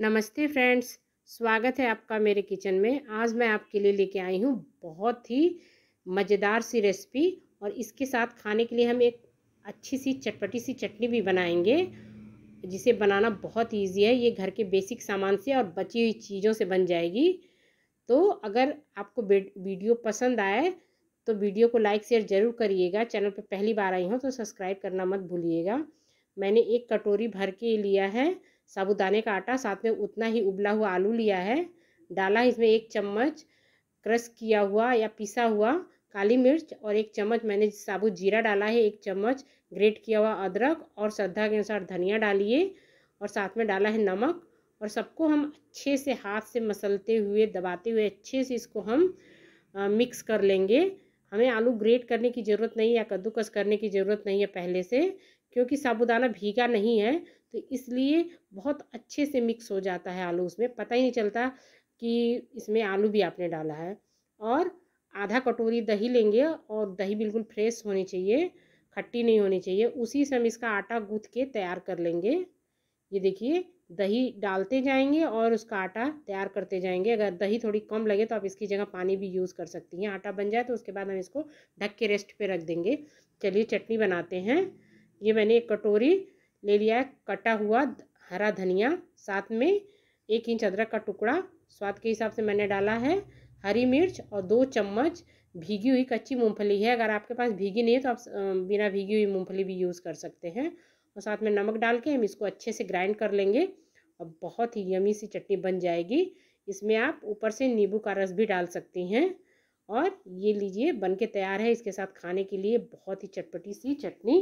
नमस्ते फ्रेंड्स स्वागत है आपका मेरे किचन में आज मैं आपके लिए लेके आई हूँ बहुत ही मज़ेदार सी रेसिपी और इसके साथ खाने के लिए हम एक अच्छी सी चटपटी सी चटनी भी बनाएंगे जिसे बनाना बहुत इजी है ये घर के बेसिक सामान से और बची हुई चीज़ों से बन जाएगी तो अगर आपको वीडियो पसंद आए तो वीडियो को लाइक शेयर ज़रूर करिएगा चैनल पर पहली बार आई हूँ तो सब्सक्राइब करना मत भूलिएगा मैंने एक कटोरी भर के लिया है साबुदाने का आटा साथ में उतना ही उबला हुआ आलू लिया है डाला इसमें एक चम्मच क्रश किया हुआ या पिसा हुआ काली मिर्च और एक चम्मच मैंने साबुत जीरा डाला है एक चम्मच ग्रेट किया हुआ अदरक और श्रद्धा के अनुसार धनिया डालिए और साथ में डाला है नमक और सबको हम अच्छे से हाथ से मसलते हुए दबाते हुए अच्छे से इसको हम आ, मिक्स कर लेंगे हमें आलू ग्रेट करने की ज़रूरत नहीं या कद्दूकस करने की ज़रूरत नहीं है पहले से क्योंकि साबुदाना भीगा नहीं है तो इसलिए बहुत अच्छे से मिक्स हो जाता है आलू उसमें पता ही नहीं चलता कि इसमें आलू भी आपने डाला है और आधा कटोरी दही लेंगे और दही बिल्कुल फ्रेश होनी चाहिए खट्टी नहीं होनी चाहिए उसी से हम इसका आटा गूँथ के तैयार कर लेंगे ये देखिए दही डालते जाएंगे और उसका आटा तैयार करते जाएंगे अगर दही थोड़ी कम लगे तो आप इसकी जगह पानी भी यूज़ कर सकती हैं आटा बन जाए तो उसके बाद हम इसको ढक के रेस्ट पे रख देंगे चलिए चटनी बनाते हैं ये मैंने एक कटोरी ले लिया है कटा हुआ हरा धनिया साथ में एक इंच अदरक का टुकड़ा स्वाद के हिसाब से मैंने डाला है हरी मिर्च और दो चम्मच भीगी हुई कच्ची मूंगफली है अगर आपके पास भीगी नहीं है तो आप बिना भीगी हुई मूंगफली भी यूज़ कर सकते हैं और साथ में नमक डाल के हम इसको अच्छे से ग्राइंड कर लेंगे और बहुत ही यमी सी चटनी बन जाएगी इसमें आप ऊपर से नींबू का रस भी डाल सकती हैं और ये लीजिए बन के तैयार है इसके साथ खाने के लिए बहुत ही चटपटी सी चटनी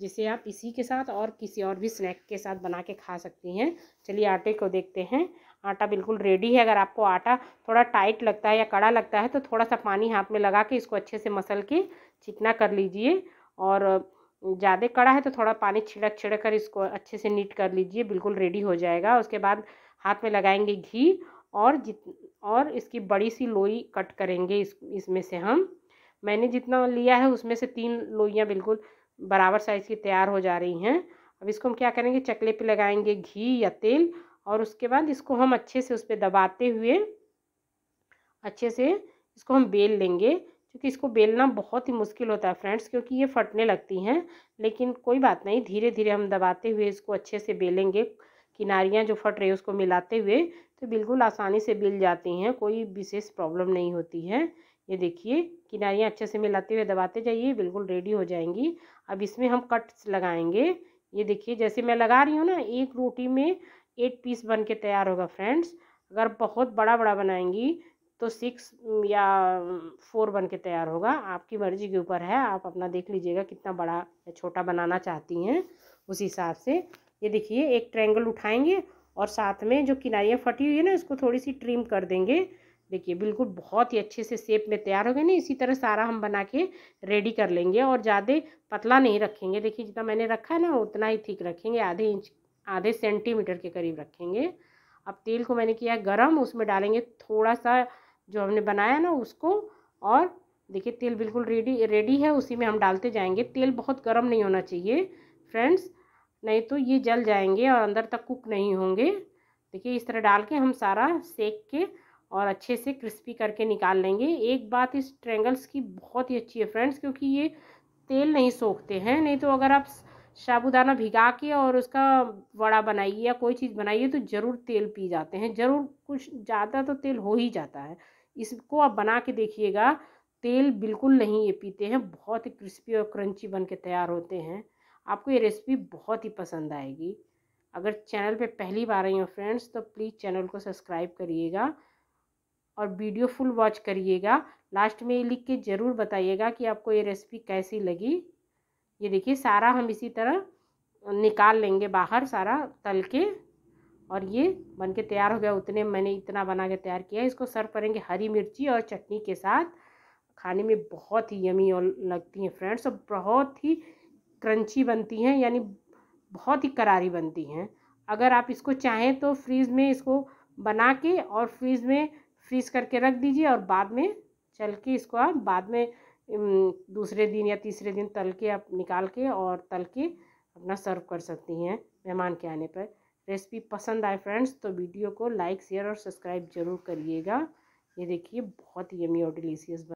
जिसे आप इसी के साथ और किसी और भी स्नैक के साथ बना के खा सकती हैं चलिए आटे को देखते हैं आटा बिल्कुल रेडी है अगर आपको आटा थोड़ा टाइट लगता है या कड़ा लगता है तो थोड़ा सा पानी हाथ में लगा के इसको अच्छे से मसल के चिकना कर लीजिए और ज़्यादा कड़ा है तो थोड़ा पानी छिड़क छिड़क कर इसको अच्छे से नीट कर लीजिए बिल्कुल रेडी हो जाएगा उसके बाद हाथ में लगाएंगे घी और जित और इसकी बड़ी सी लोई कट करेंगे इस इसमें से हम मैंने जितना लिया है उसमें से तीन लोइयाँ बिल्कुल बराबर साइज़ की तैयार हो जा रही हैं अब इसको हम क्या करेंगे चकले पे लगाएंगे घी या तेल और उसके बाद इसको हम अच्छे से उस पर दबाते हुए अच्छे से इसको हम बेल लेंगे क्योंकि इसको बेलना बहुत ही मुश्किल होता है फ्रेंड्स क्योंकि ये फटने लगती हैं लेकिन कोई बात नहीं धीरे धीरे हम दबाते हुए इसको अच्छे से बेलेंगे किनारियाँ जो फट रही है उसको मिलाते हुए तो बिल्कुल आसानी से बिल जाती हैं कोई विशेष प्रॉब्लम नहीं होती है ये देखिए किनारियाँ अच्छे से मिलाते हुए दबाते जाइए बिल्कुल रेडी हो जाएंगी अब इसमें हम कट्स लगाएंगे ये देखिए जैसे मैं लगा रही हूँ ना एक रोटी में एट पीस बन के तैयार होगा फ्रेंड्स अगर बहुत बड़ा बड़ा बनाएंगी तो सिक्स या फोर बन के तैयार होगा आपकी मर्ज़ी के ऊपर है आप अपना देख लीजिएगा कितना बड़ा या छोटा बनाना चाहती हैं उस हिसाब से ये देखिए एक ट्रैंगल उठाएंगे और साथ में जो किनारियाँ फटी हुई है ना इसको थोड़ी सी ट्रिम कर देंगे देखिए बिल्कुल बहुत ही अच्छे से सेप में तैयार हो गए ना इसी तरह सारा हम बना के रेडी कर लेंगे और ज़्यादा पतला नहीं रखेंगे देखिए जितना मैंने रखा है ना उतना ही ठीक रखेंगे आधे इंच आधे सेंटीमीटर के करीब रखेंगे अब तेल को मैंने किया गरम उसमें डालेंगे थोड़ा सा जो हमने बनाया ना उसको और देखिए तेल बिल्कुल रेडी रेडी है उसी में हम डालते जाएंगे तेल बहुत गर्म नहीं होना चाहिए फ्रेंड्स नहीं तो ये जल जाएंगे और अंदर तक कुक नहीं होंगे देखिए इस तरह डाल के हम सारा सेक के और अच्छे से क्रिस्पी करके निकाल लेंगे एक बात इस ट्रेंगल्स की बहुत ही अच्छी है फ्रेंड्स क्योंकि ये तेल नहीं सोखते हैं नहीं तो अगर आप साबुदाना भिगा के और उसका वड़ा बनाइए या कोई चीज़ बनाइए तो ज़रूर तेल पी जाते हैं ज़रूर कुछ ज़्यादा तो तेल हो ही जाता है इसको आप बना के देखिएगा तेल बिल्कुल नहीं ये पीते हैं बहुत ही क्रिस्पी और क्रंची बन के तैयार होते हैं आपको ये रेसिपी बहुत ही पसंद आएगी अगर चैनल पे पहली बार आई हो फ्रेंड्स तो प्लीज़ चैनल को सब्सक्राइब करिएगा और वीडियो फुल वॉच करिएगा लास्ट में ये लिख के ज़रूर बताइएगा कि आपको ये रेसिपी कैसी लगी ये देखिए सारा हम इसी तरह निकाल लेंगे बाहर सारा तल के और ये बन के तैयार हो गया उतने मैंने इतना बना के तैयार किया इसको सर्व करेंगे हरी मिर्ची और चटनी के साथ खाने में बहुत ही यमी और लगती हैं फ्रेंड्स और बहुत ही क्रंची बनती हैं यानी बहुत ही करारी बनती हैं अगर आप इसको चाहें तो फ्रीज़ में इसको बना के और फ्रीज़ में फ्रीज करके रख दीजिए और बाद में चल के इसको आप बाद में दूसरे दिन या तीसरे दिन तल के आप निकाल के और तल के अपना सर्व कर सकती हैं मेहमान के आने पर रेसिपी पसंद आए फ्रेंड्स तो वीडियो को लाइक शेयर और सब्सक्राइब जरूर करिएगा ये देखिए बहुत ही यमी और डिलीशियस